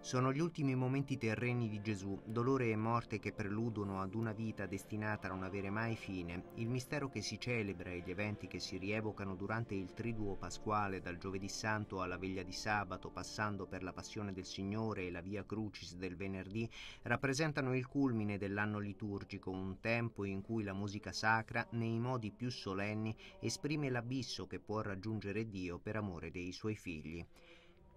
Sono gli ultimi momenti terreni di Gesù, dolore e morte che preludono ad una vita destinata a non avere mai fine, il mistero che si celebra e gli eventi che si rievocano durante il triduo pasquale dal giovedì santo alla veglia di sabato, passando per la passione del Signore e la via crucis del venerdì, rappresentano il culmine dell'anno liturgico, un tempo in cui la musica sacra, nei modi più solenni, esprime l'abisso che può raggiungere Dio per amore dei suoi figli.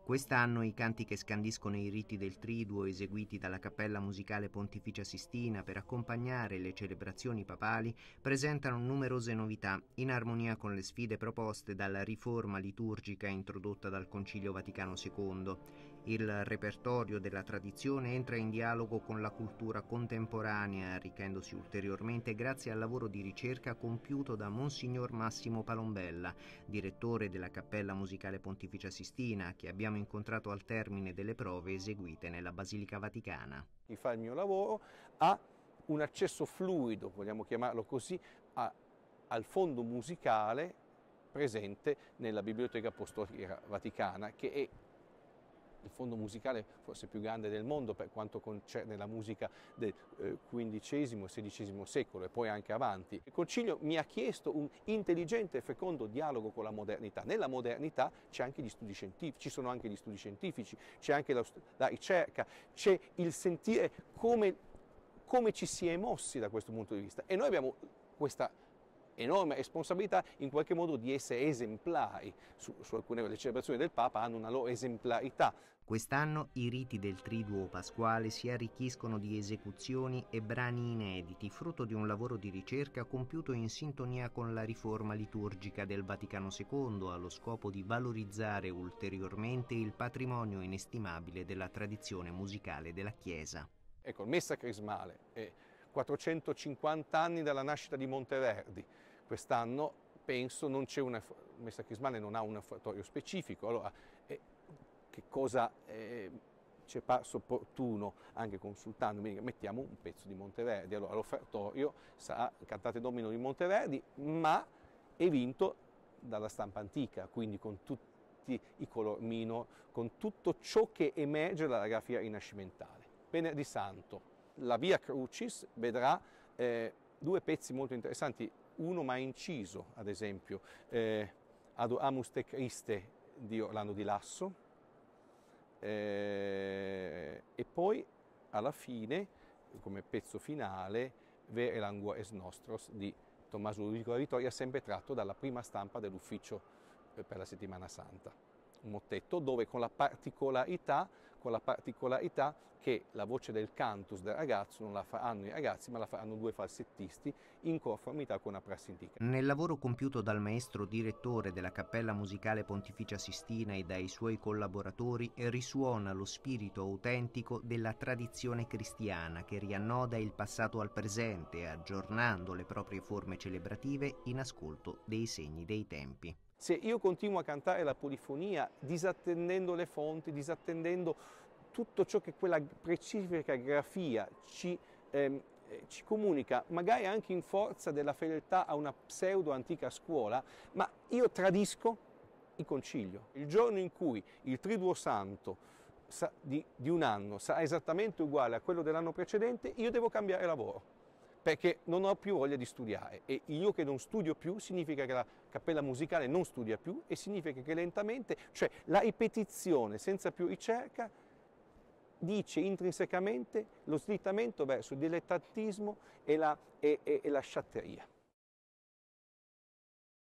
Quest'anno i canti che scandiscono i riti del Triduo eseguiti dalla Cappella Musicale Pontificia Sistina per accompagnare le celebrazioni papali presentano numerose novità in armonia con le sfide proposte dalla riforma liturgica introdotta dal Concilio Vaticano II. Il repertorio della tradizione entra in dialogo con la cultura contemporanea, arricchendosi ulteriormente grazie al lavoro di ricerca compiuto da Monsignor Massimo Palombella, direttore della Cappella Musicale Pontificia Sistina, che abbiamo incontrato al termine delle prove eseguite nella Basilica Vaticana. Chi fa il mio lavoro ha un accesso fluido, vogliamo chiamarlo così, a, al fondo musicale presente nella Biblioteca Apostolica Vaticana, che è il fondo musicale forse più grande del mondo per quanto concerne la musica del XV e XVI secolo e poi anche avanti. Il Concilio mi ha chiesto un intelligente e fecondo dialogo con la modernità. Nella modernità ci sono anche gli studi scientifici, c'è anche la, la ricerca, c'è il sentire come, come ci si è mossi da questo punto di vista. E noi abbiamo questa enorme responsabilità in qualche modo di essere esemplari su, su alcune delle celebrazioni del Papa hanno una loro esemplarità. Quest'anno i riti del triduo pasquale si arricchiscono di esecuzioni e brani inediti, frutto di un lavoro di ricerca compiuto in sintonia con la riforma liturgica del Vaticano II allo scopo di valorizzare ulteriormente il patrimonio inestimabile della tradizione musicale della Chiesa. Ecco, Messa Crismale e 450 anni dalla nascita di Monteverdi, Quest'anno penso non c'è una messa Chismane non ha un affatorio specifico. Allora, eh, che cosa eh, c'è opportuno anche consultandomi? Mettiamo un pezzo di Monteverdi. Allora, l'offertorio sarà Cantate Domino di Monteverdi, ma è vinto dalla stampa antica, quindi con tutti i colormino, con tutto ciò che emerge dalla grafia rinascimentale. Venerdì Santo, la Via Crucis vedrà eh, due pezzi molto interessanti uno ma inciso, ad esempio, eh, ad amus te iste di Orlando di Lasso, eh, e poi alla fine, come pezzo finale, Ver langua es nostros di Tommaso Ludovico La Vittoria, sempre tratto dalla prima stampa dell'ufficio eh, per la settimana santa mottetto dove con la particolarità, con la particolarità che la voce del cantus del ragazzo non la faranno i ragazzi ma la faranno due falsettisti in conformità con la prassi antica. Nel lavoro compiuto dal maestro direttore della Cappella Musicale Pontificia Sistina e dai suoi collaboratori risuona lo spirito autentico della tradizione cristiana che riannoda il passato al presente aggiornando le proprie forme celebrative in ascolto dei segni dei tempi. Se io continuo a cantare la polifonia disattendendo le fonti, disattendendo tutto ciò che quella specifica grafia ci, ehm, ci comunica, magari anche in forza della fedeltà a una pseudo antica scuola, ma io tradisco il concilio. Il giorno in cui il Triduo Santo di, di un anno sarà esattamente uguale a quello dell'anno precedente, io devo cambiare lavoro perché non ho più voglia di studiare e io che non studio più significa che la cappella musicale non studia più e significa che lentamente, cioè la ripetizione senza più ricerca dice intrinsecamente lo slittamento verso il dilettantismo e la, e, e, e la sciatteria.